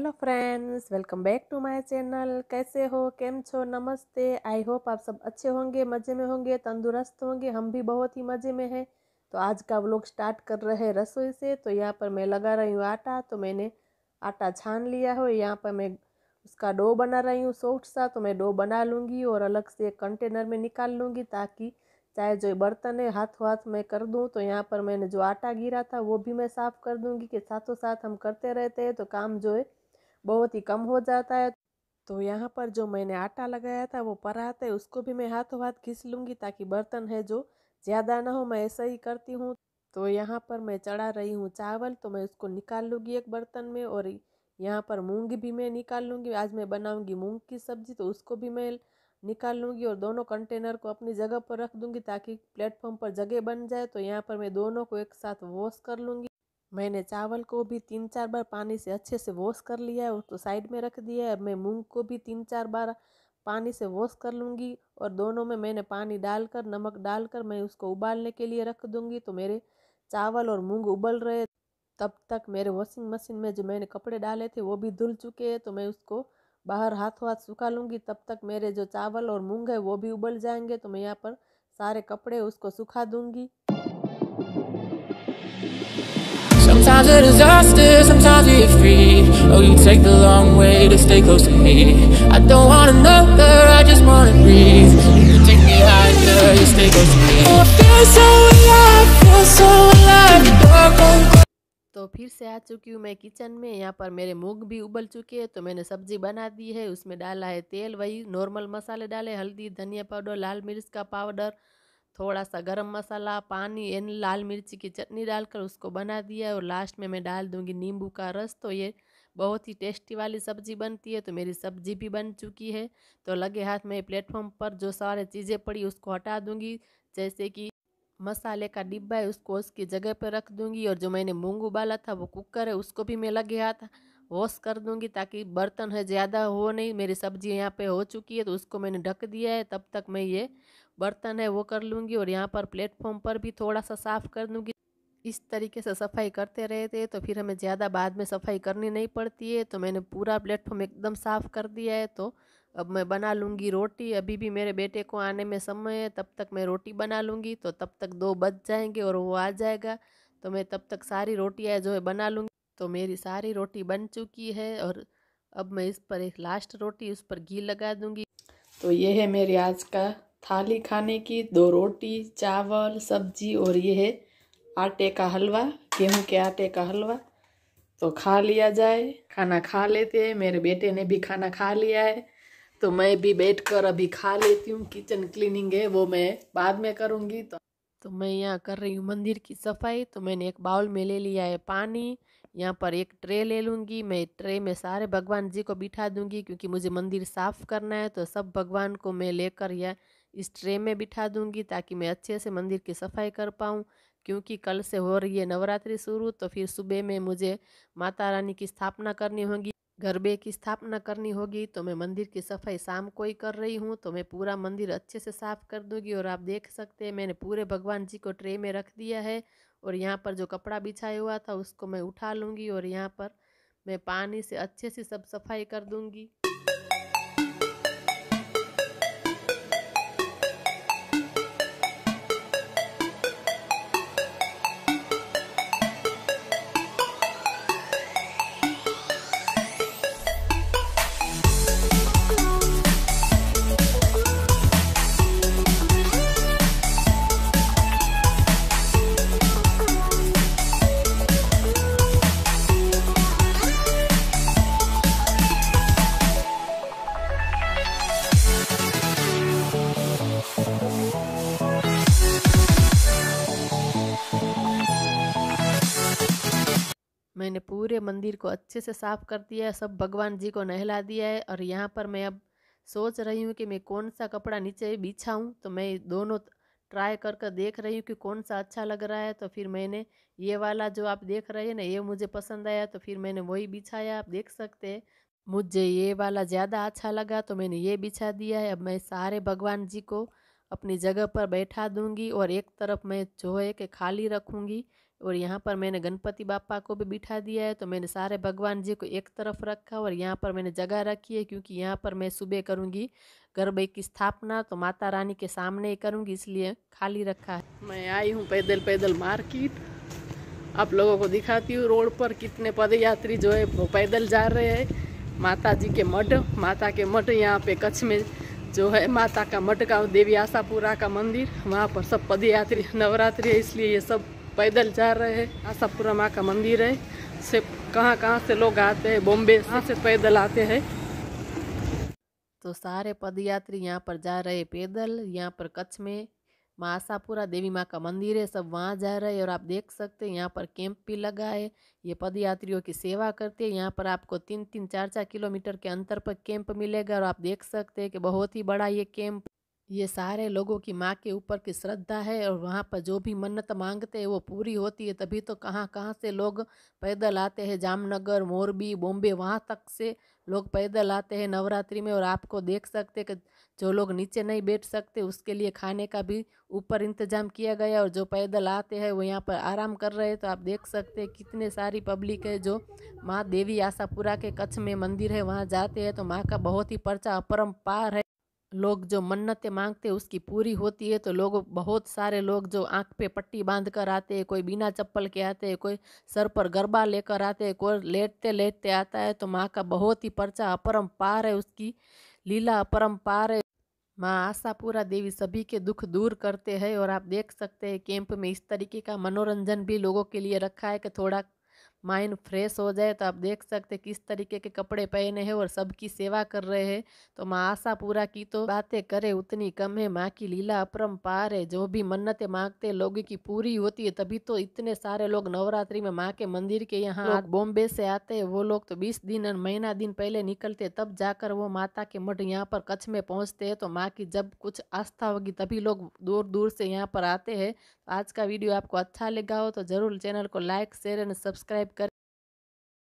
Hello friends welcome back to my channel कैसे हो केम छो नमस्ते आई होप आप सब अच्छे होंगे मज़े में होंगे तंदुरुस्त होंगे हम भी बहुत ही मज़े में हैं तो आज का व्लॉग स्टार्ट कर रहे हैं रसोई से तो यहाँ पर मैं लगा रही हूँ आटा तो मैंने आटा छान लिया हो यहाँ पर मैं उसका डो बना रही हूँ सॉफ्ट सा तो मैं डो बना लूँगी और अलग से एक कंटेनर में निकाल लूँगी ताकि चाहे जो बर्तन है हाथों हाथ में कर दूं तो यहाँ पर मैंने जो आटा गिरा था वो भी मैं साफ़ कर दूंगी कि साथों साथ हम करते रहते हैं तो काम जो है बहुत ही कम हो जाता है तो यहाँ पर जो मैंने आटा लगाया था वो परात है उसको भी मैं हाथों हाथ घिस लूँगी ताकि बर्तन है जो ज़्यादा ना हो मैं ऐसा ही करती हूँ तो यहाँ पर मैं चढ़ा रही हूँ चावल तो मैं उसको निकाल लूँगी एक बर्तन में और यहाँ पर मूँग भी मैं निकाल लूँगी आज मैं बनाऊँगी मूँग की सब्जी तो उसको भी मैं निकाल लूँगी और दोनों कंटेनर को अपनी जगह पर रख दूँगी ताकि प्लेटफॉर्म पर जगह बन जाए तो यहाँ पर मैं दोनों को एक साथ वॉश कर लूँगी मैंने चावल को भी तीन चार बार पानी से अच्छे से वॉश कर लिया है उसको साइड में रख दिया है मैं मूंग को भी तीन चार बार पानी से वॉश कर लूँगी और दोनों में मैंने पानी डालकर नमक डालकर मैं उसको उबालने के लिए रख दूँगी तो मेरे चावल और मूंग उबल रहे तब तक मेरे वॉशिंग मशीन में जो मैंने कपड़े डाले थे वो भी धुल चुके हैं तो मैं उसको बाहर हाथों हाथ सुखा लूँगी तब तक मेरे जो चावल और मूँग है वो भी उबल जाएंगे तो मैं यहाँ पर सारे कपड़े उसको सुखा दूँगी Sometimes a disaster, sometimes we're free. Oh, you take the long way to stay close to me. I don't want another, I just wanna breathe. You take me higher, you stay close to me. Oh, I feel so alive, feel so alive. The dark तो फिर से आ चुकी हूँ मैं kitchen में यहाँ पर मेरे मूंग भी उबल चुके हैं तो मैंने सब्जी बना दी है उसमें डाला है तेल वही नॉर्मल मसाले डाले हल्दी धनिया पाउडर लाल मिर्च का पाउडर थोड़ा सा गरम मसाला पानी एंड लाल मिर्ची की चटनी डालकर उसको बना दिया और लास्ट में मैं डाल दूँगी नींबू का रस तो ये बहुत ही टेस्टी वाली सब्जी बनती है तो मेरी सब्जी भी बन चुकी है तो लगे हाथ में प्लेटफॉर्म पर जो सारे चीज़ें पड़ी उसको हटा दूँगी जैसे कि मसाले का डिब्बा है उसको उसकी जगह पर रख दूँगी और जो मैंने मूँग उबाला था वो कुकर है उसको भी मैं लगे हाथ वॉश कर दूंगी ताकि बर्तन है ज़्यादा हो नहीं मेरी सब्जी यहाँ पे हो चुकी है तो उसको मैंने ढक दिया है तब तक मैं ये बर्तन है वो कर लूँगी और यहाँ पर प्लेटफॉर्म पर भी थोड़ा सा साफ़ कर दूँगी इस तरीके से सफाई करते रहते तो फिर हमें ज़्यादा बाद में सफाई करनी नहीं पड़ती है तो मैंने पूरा प्लेटफॉर्म एकदम साफ़ कर दिया है तो अब मैं बना लूँगी रोटी अभी भी मेरे बेटे को आने में समय है तब तक मैं रोटी बना लूँगी तो तब तक दो बज जाएंगे और वो आ जाएगा तो मैं तब तक सारी रोटियाँ जो है बना लूँगी तो मेरी सारी रोटी बन चुकी है और अब मैं इस पर एक लास्ट रोटी उस पर घी लगा दूँगी तो ये है मेरी आज का थाली खाने की दो रोटी चावल सब्जी और ये है आटे का हलवा गेहूं के आटे का हलवा तो खा लिया जाए खाना खा लेते हैं मेरे बेटे ने भी खाना खा लिया है तो मैं भी बैठ कर अभी खा लेती हूँ किचन क्लीनिंग है वो मैं बाद में करूँगी तो तो मैं यहाँ कर रही हूँ मंदिर की सफाई तो मैंने एक बाउल में ले लिया है पानी यहाँ पर एक ट्रे ले लूँगी मैं ट्रे में सारे भगवान जी को बिठा दूँगी क्योंकि मुझे मंदिर साफ़ करना है तो सब भगवान को मैं लेकर यह इस ट्रे में बिठा दूंगी ताकि मैं अच्छे से मंदिर की सफाई कर पाऊँ क्योंकि कल से हो रही है नवरात्रि शुरू तो फिर सुबह में मुझे माता रानी की स्थापना करनी होगी गरबे की स्थापना करनी होगी तो मैं मंदिर की सफाई शाम को ही कर रही हूँ तो मैं पूरा मंदिर अच्छे से साफ कर दूंगी और आप देख सकते हैं मैंने पूरे भगवान जी को ट्रे में रख दिया है और यहाँ पर जो कपड़ा बिछाया हुआ था उसको मैं उठा लूँगी और यहाँ पर मैं पानी से अच्छे से सब सफाई कर दूँगी मैंने पूरे मंदिर को अच्छे से साफ कर दिया है सब भगवान जी को नहला दिया है और यहाँ पर मैं अब सोच रही हूँ कि मैं कौन सा कपड़ा नीचे बिछाऊँ तो मैं दोनों ट्राई कर कर देख रही हूँ कि कौन सा अच्छा लग रहा है तो फिर मैंने ये वाला जो आप देख रहे हैं ना ये मुझे पसंद आया तो फिर मैंने वही बिछाया आप देख सकते हैं मुझे ये वाला ज़्यादा अच्छा लगा तो मैंने ये बिछा दिया है अब मैं सारे भगवान जी को अपनी जगह पर बैठा दूंगी और एक तरफ मैं जो है कि खाली रखूंगी और यहाँ पर मैंने गणपति बापा को भी बिठा दिया है तो मैंने सारे भगवान जी को एक तरफ रखा और यहाँ पर मैंने जगह रखी है क्योंकि यहाँ पर मैं सुबह करूँगी गरबे की स्थापना तो माता रानी के सामने ही करूँगी इसलिए खाली रखा है मैं आई हूँ पैदल पैदल मार्केट आप लोगों को दिखाती हूँ रोड पर कितने पदयात्री जो है वो पैदल जा रहे हैं माता जी के मठ माता के मठ यहाँ पे कच्छ में जो है माता का मठ का देवी आशापुरा का मंदिर वहाँ पर सब पदयात्री नवरात्रि है इसलिए ये सब पैदल जा रहे हैं आशापुरा माँ का मंदिर है से कहाँ कहाँ से लोग आते हैं बॉम्बे कहाँ से पैदल आते हैं तो सारे पदयात्री यहाँ पर जा रहे पैदल यहाँ पर कच्छ में माँ आशापुरा देवी माँ का मंदिर है सब वहाँ जा रहे हैं और आप देख सकते हैं यहाँ पर कैंप भी लगा है ये पदयात्रियों की सेवा करते हैं यहाँ पर आपको तीन तीन चार चार किलोमीटर के अंतर पर कैंप मिलेगा और आप देख सकते हैं कि बहुत ही बड़ा ये कैंप ये सारे लोगों की माँ के ऊपर की श्रद्धा है और वहाँ पर जो भी मन्नत मांगते हैं वो पूरी होती है तभी तो कहाँ कहाँ से लोग पैदल आते हैं जामनगर मोरबी बॉम्बे वहाँ तक से लोग पैदल आते हैं नवरात्रि में और आपको देख सकते कि जो लोग नीचे नहीं बैठ सकते उसके लिए खाने का भी ऊपर इंतजाम किया गया और जो पैदल आते हैं वो यहाँ पर आराम कर रहे हैं तो आप देख सकते हैं कितने सारी पब्लिक है जो माँ देवी आशापुरा के कच्छ में मंदिर है वहाँ जाते हैं तो माँ का बहुत ही पर्चा अपरम्पार है लोग जो मन्नतें मांगते उसकी पूरी होती है तो लोग बहुत सारे लोग जो आंख पे पट्टी बांध कर आते हैं कोई बिना चप्पल के आते हैं कोई सर पर गरबा लेकर आते हैं कोई लेटते लेटते आता है तो माँ का बहुत ही पर्चा अपरम्पार है उसकी लीला अपरम्पार है माँ आशापुरा देवी सभी के दुख दूर करते हैं और आप देख सकते हैं कैंप में इस तरीके का मनोरंजन भी लोगों के लिए रखा है कि थोड़ा माइंड फ्रेश हो जाए तो आप देख सकते किस तरीके के कपड़े पहने हैं और सबकी सेवा कर रहे हैं तो माँ आशा पूरा की तो बातें करे उतनी कम है माँ की लीला अपरम पार है जो भी मन्नतें मांगते लोगों की पूरी होती है तभी तो इतने सारे लोग नवरात्रि में माँ के मंदिर के यहाँ बॉम्बे से आते हैं वो लोग तो बीस दिन और महीना दिन पहले निकलते तब जाकर वो माता के मठ यहाँ पर कच्छ में पहुँचते हैं तो माँ की जब कुछ आस्था होगी तभी लोग दूर दूर से यहाँ पर आते हैं आज का वीडियो आपको अच्छा लगा हो तो जरूर चैनल को लाइक शेयर एंड सब्सक्राइब